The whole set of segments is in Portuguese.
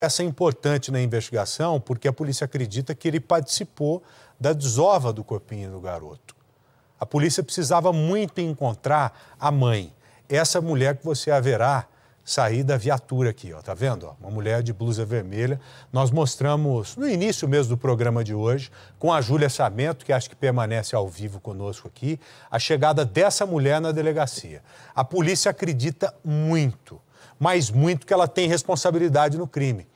essa é importante na investigação porque a polícia acredita que ele participou da desova do corpinho do garoto. A polícia precisava muito encontrar a mãe, essa mulher que você haverá sair da viatura aqui, ó, tá vendo? Ó, uma mulher de blusa vermelha. Nós mostramos no início mesmo do programa de hoje, com a Júlia Samento, que acho que permanece ao vivo conosco aqui, a chegada dessa mulher na delegacia. A polícia acredita muito, mas muito que ela tem responsabilidade no crime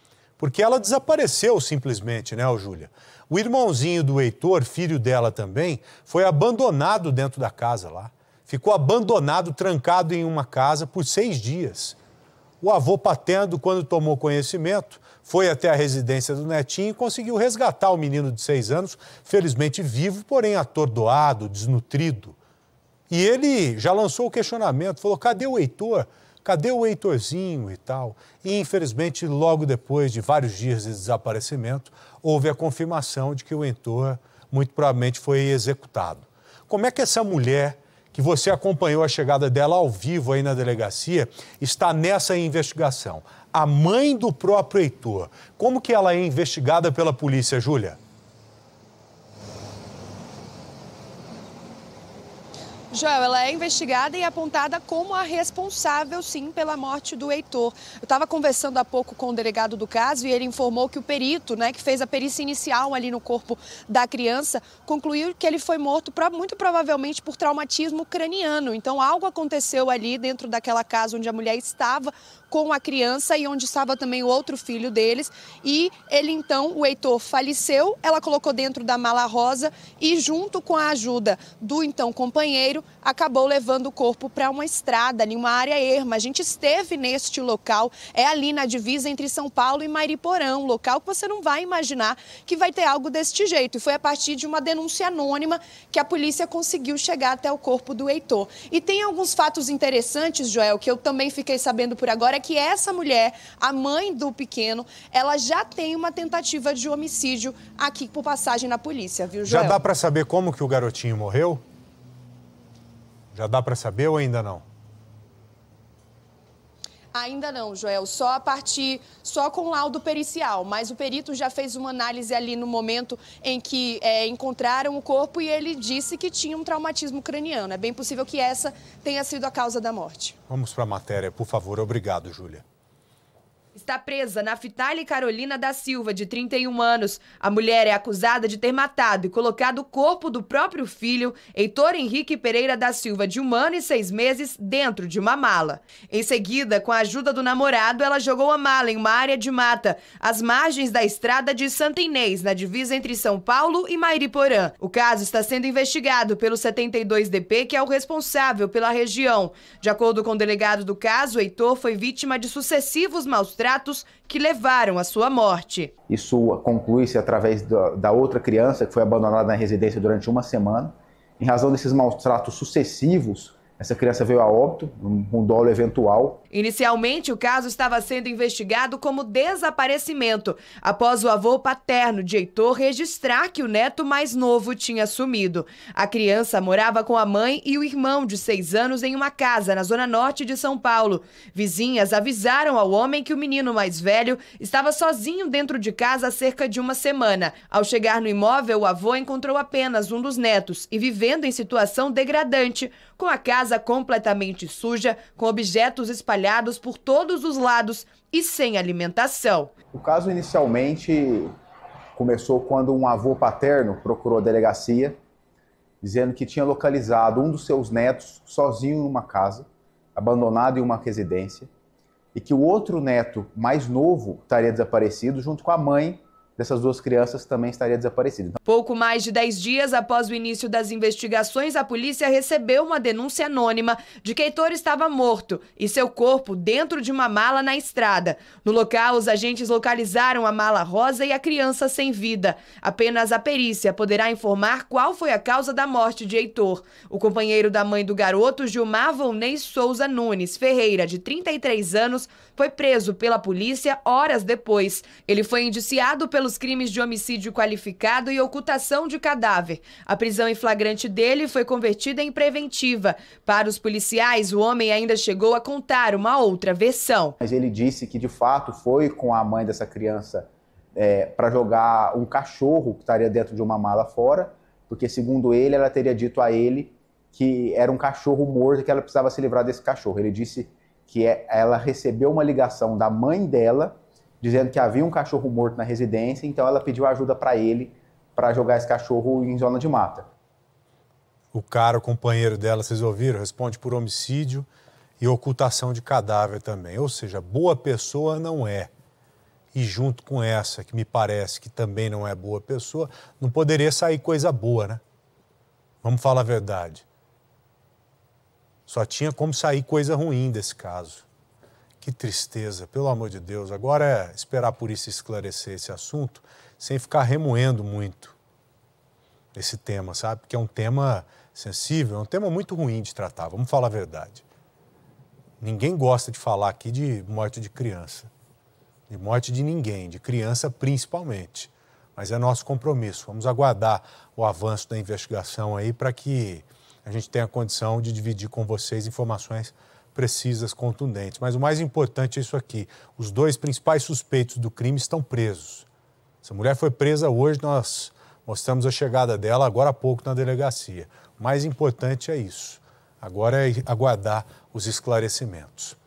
porque ela desapareceu simplesmente, né, Júlia? O irmãozinho do Heitor, filho dela também, foi abandonado dentro da casa lá. Ficou abandonado, trancado em uma casa por seis dias. O avô patendo, quando tomou conhecimento, foi até a residência do netinho e conseguiu resgatar o menino de seis anos, felizmente vivo, porém atordoado, desnutrido. E ele já lançou o questionamento, falou: cadê o Heitor? cadê o Heitorzinho e tal? E, infelizmente, logo depois de vários dias de desaparecimento, houve a confirmação de que o Heitor, muito provavelmente, foi executado. Como é que essa mulher, que você acompanhou a chegada dela ao vivo aí na delegacia, está nessa investigação? A mãe do próprio Heitor, como que ela é investigada pela polícia, Júlia? Joel, ela é investigada e apontada como a responsável, sim, pela morte do Heitor. Eu estava conversando há pouco com o delegado do caso e ele informou que o perito, né, que fez a perícia inicial ali no corpo da criança, concluiu que ele foi morto muito provavelmente por traumatismo craniano. Então, algo aconteceu ali dentro daquela casa onde a mulher estava com a criança e onde estava também o outro filho deles. E ele, então, o Heitor faleceu, ela colocou dentro da mala rosa e, junto com a ajuda do então companheiro, acabou levando o corpo para uma estrada, em uma área erma. A gente esteve neste local, é ali na divisa entre São Paulo e Mariporã, um local que você não vai imaginar que vai ter algo deste jeito. E foi a partir de uma denúncia anônima que a polícia conseguiu chegar até o corpo do Heitor. E tem alguns fatos interessantes, Joel, que eu também fiquei sabendo por agora, é que essa mulher, a mãe do pequeno, ela já tem uma tentativa de homicídio aqui por passagem na polícia, viu, Joel? Já dá para saber como que o garotinho morreu? Já dá para saber ou ainda não? Ainda não, Joel. Só a partir, só com laudo pericial. Mas o perito já fez uma análise ali no momento em que é, encontraram o corpo e ele disse que tinha um traumatismo craniano. É bem possível que essa tenha sido a causa da morte. Vamos para a matéria, por favor. Obrigado, Júlia está presa na fitali Carolina da Silva, de 31 anos. A mulher é acusada de ter matado e colocado o corpo do próprio filho, Heitor Henrique Pereira da Silva, de um ano e seis meses, dentro de uma mala. Em seguida, com a ajuda do namorado, ela jogou a mala em uma área de mata, às margens da estrada de Santa Inês, na divisa entre São Paulo e Mairiporã. O caso está sendo investigado pelo 72DP, que é o responsável pela região. De acordo com o delegado do caso, Heitor foi vítima de sucessivos maus tratos tratos que levaram à sua morte. Isso conclui-se através da outra criança que foi abandonada na residência durante uma semana. Em razão desses maus tratos sucessivos, essa criança veio a óbito, um dolo eventual. Inicialmente, o caso estava sendo investigado como desaparecimento, após o avô paterno de Heitor registrar que o neto mais novo tinha sumido. A criança morava com a mãe e o irmão de seis anos em uma casa na zona norte de São Paulo. Vizinhas avisaram ao homem que o menino mais velho estava sozinho dentro de casa há cerca de uma semana. Ao chegar no imóvel, o avô encontrou apenas um dos netos e vivendo em situação degradante, com a casa casa completamente suja, com objetos espalhados por todos os lados e sem alimentação. O caso inicialmente começou quando um avô paterno procurou a delegacia dizendo que tinha localizado um dos seus netos sozinho em uma casa, abandonado em uma residência, e que o outro neto mais novo estaria desaparecido junto com a mãe dessas duas crianças também estaria desaparecido. Então, Pouco mais de 10 dias após o início das investigações, a polícia recebeu uma denúncia anônima de que Heitor estava morto e seu corpo dentro de uma mala na estrada. No local, os agentes localizaram a mala rosa e a criança sem vida. Apenas a perícia poderá informar qual foi a causa da morte de Heitor. O companheiro da mãe do garoto, Gilmar Volney Souza Nunes Ferreira, de 33 anos, foi preso pela polícia horas depois. Ele foi indiciado pelo pelos crimes de homicídio qualificado e ocultação de cadáver. A prisão em flagrante dele foi convertida em preventiva. Para os policiais, o homem ainda chegou a contar uma outra versão. Mas ele disse que de fato foi com a mãe dessa criança é, para jogar um cachorro que estaria dentro de uma mala fora, porque segundo ele, ela teria dito a ele que era um cachorro morto e que ela precisava se livrar desse cachorro. Ele disse que é, ela recebeu uma ligação da mãe dela dizendo que havia um cachorro morto na residência, então ela pediu ajuda para ele para jogar esse cachorro em zona de mata. O cara, o companheiro dela, vocês ouviram, responde por homicídio e ocultação de cadáver também. Ou seja, boa pessoa não é. E junto com essa, que me parece que também não é boa pessoa, não poderia sair coisa boa, né? Vamos falar a verdade. Só tinha como sair coisa ruim desse caso. Que tristeza, pelo amor de Deus. Agora é esperar por isso esclarecer esse assunto sem ficar remoendo muito esse tema, sabe? Porque é um tema sensível, é um tema muito ruim de tratar, vamos falar a verdade. Ninguém gosta de falar aqui de morte de criança, de morte de ninguém, de criança principalmente. Mas é nosso compromisso. Vamos aguardar o avanço da investigação aí para que a gente tenha condição de dividir com vocês informações precisas, contundentes. Mas o mais importante é isso aqui: os dois principais suspeitos do crime estão presos. Essa mulher foi presa hoje, nós mostramos a chegada dela agora há pouco na delegacia. O mais importante é isso. Agora é aguardar os esclarecimentos.